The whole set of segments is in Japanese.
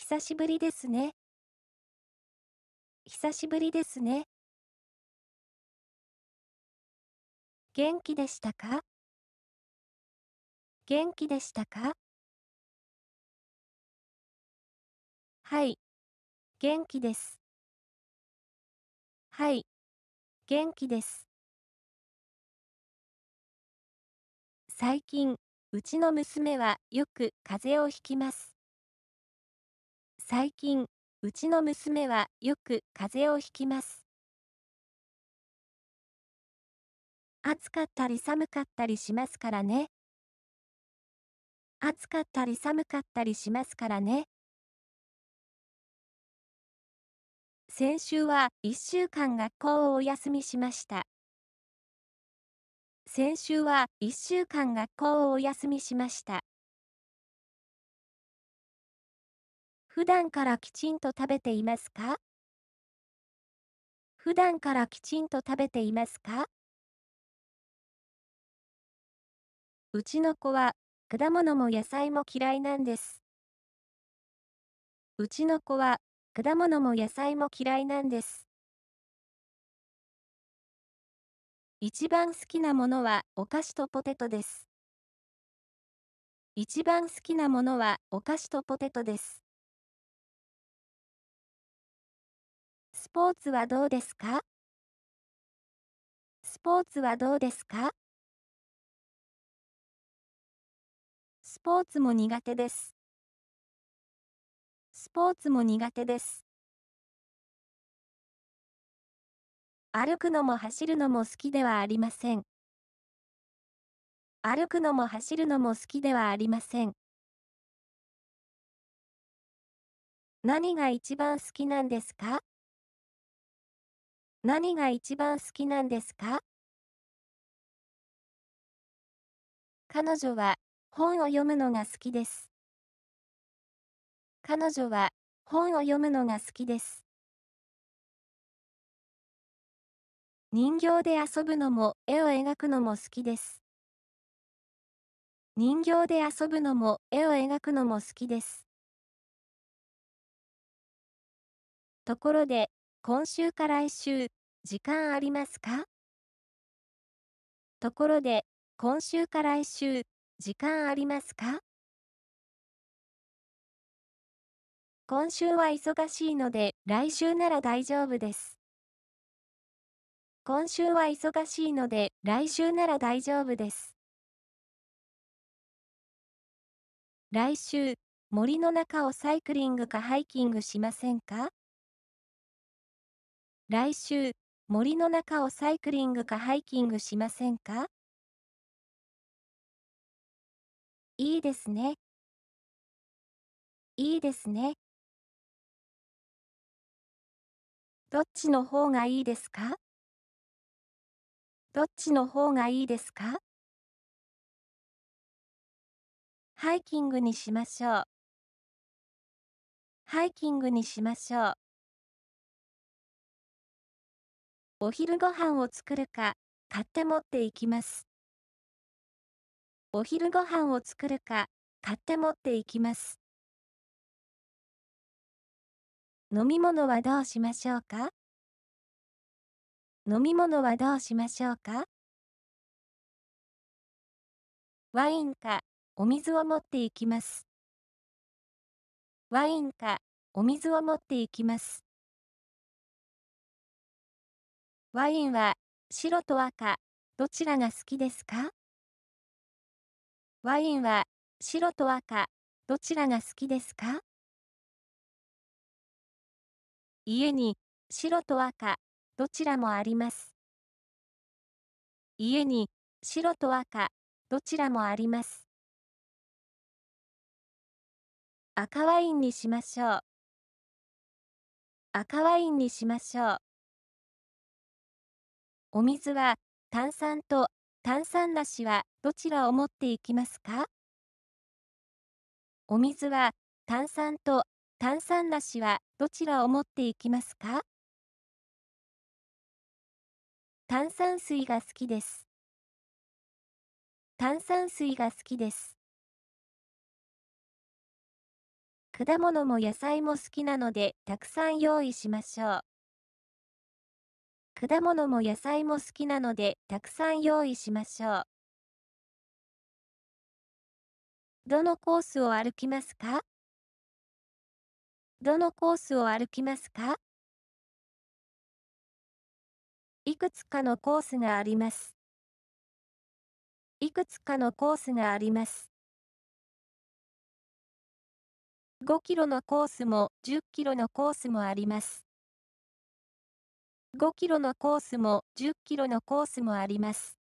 久しぶりですね。久しぶりですね。元気でしたか元気でしたかはい、元気です。はい、元気です。最近、うちの娘はよく風邪をひきます。最近、うちの娘はよく風邪をひきます。暑かったり寒かったりしますからね。暑かったり寒かったりしますからね。先週は1週間学校をお休みしました。先週は1週間学校をお休みしました。普段からきちんと食べていますか普段からきちんと食べていますかうちの子は果物も野菜も嫌いなんです。うちの子は果物も野菜も嫌いなんです。一番好きなものはお菓子とポテトです。一番好きなものはお菓子とポテトです。スポーツはどうですかスポーツはどうですかスポーツも苦手です。スポーツも苦手です。歩くのも走るのも好きではありません。歩くのも走るのも好きではありません。何が一番好きなんですか何が一番好きなんですか彼女は本を読むのが好きです。彼女は本を読むのが好きです。人形で遊ぶのも絵を描くのも好きです。人形で遊ぶのも絵を描くのも好きです。ところで、今週か来週、時間ありますかところで、今週か来週、時間ありますか今週は忙しいので、来週なら大丈夫です。今週は忙しいので、来週なら大丈夫です。来週、森の中をサイクリングかハイキングしませんか来週、森の中をサイクリングかハイキングしませんかいいですね。いいですね。どっちの方がいいですかどっちの方がいいですかハイキングにしましょう。ハイキングにしましょう。お昼ご飯を作るか、買って持っていきます。お昼ご飯を作るか、買って持っていきます。飲み物はどうしましょうか飲み物はどうしましょうかワインか、お水を持っていきます。ワインか、お水を持っていきます。ワインは白と赤、どちらが好きですかワインは白と赤、どちらが好きですか家に白と赤、どちらもあります。家に白と赤、どちらもあります。赤ワインにしましょう。赤ワインにしましょう。お水は炭酸と炭酸なしはどちらを持っていきますかお水は炭酸と炭酸なしはどちらを持っていきますか炭酸水が好きです。炭酸水が好きです。果物も野菜も好きなのでたくさん用意しましょう。果物も野菜も好きなので、たくさん用意しましょう。どのコースを歩きますかどのコースを歩きますかいくつかのコースがあります。いくつかのコースがあります。5キロのコースも10キロのコースもあります。5キロのコースも10キロのコースもあります。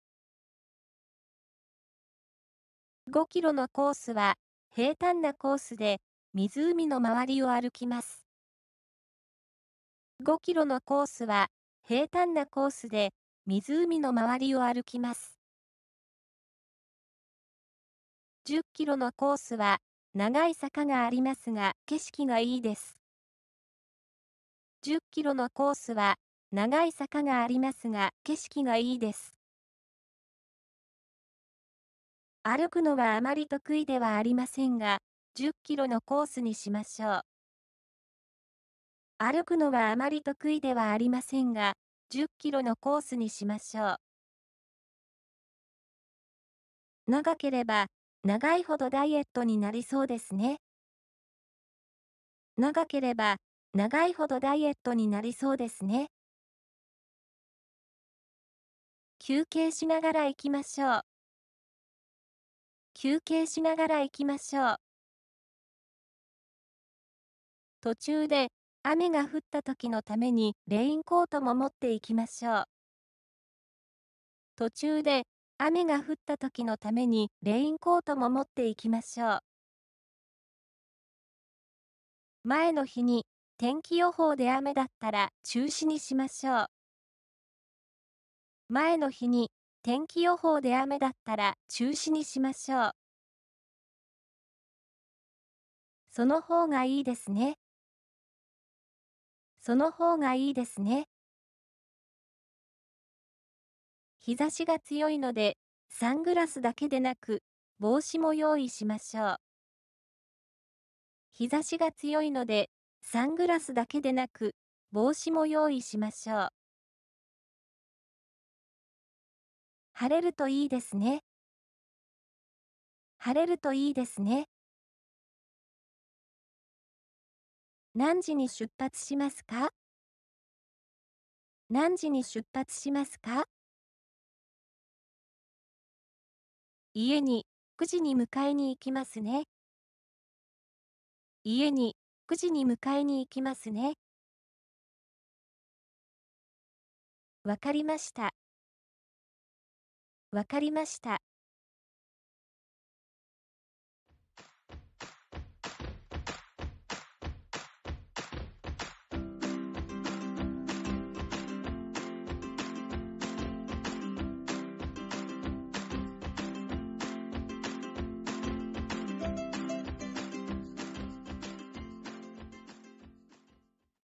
5キロのコースは平坦なコースで湖の周りを歩きます。5キロのコースは平坦なコースで湖の周りを歩きます。10キロのコースは長い坂がありますが景色がいいです。10キロのコースは長い坂がありますが景色がいいです。歩くのはあまり得意ではありませんが、10キロのコースにしましょう。歩くのはあまり得意ではありませんが、10キロのコースにしましょう。長ければ長いほどダイエットになりそうですね。長ければ長いほどダイエットになりそうですね。休憩しながら行きましょう。休憩しながら行きましょう。途中で雨が降った時のためにレインコートも持っていきましょう。途中で雨が降った時のためにレインコートも持っていきましょう。前の日に天気予報で雨だったら中止にしましょう。前の日に天気予報で雨だったら中止にしましょう。その方がいいですね。その方がいいですね。日差しが強いので、サングラスだけでなく、帽子も用意しましょう。日差しが強いので、サングラスだけでなく、帽子も用意しましょう。晴れるといいですね。晴れるといいですね。何時に出発しますか何時に出発しますか家に9時に迎えに行きますね。家に9時に迎えに行きますね。わかりました。わかりました。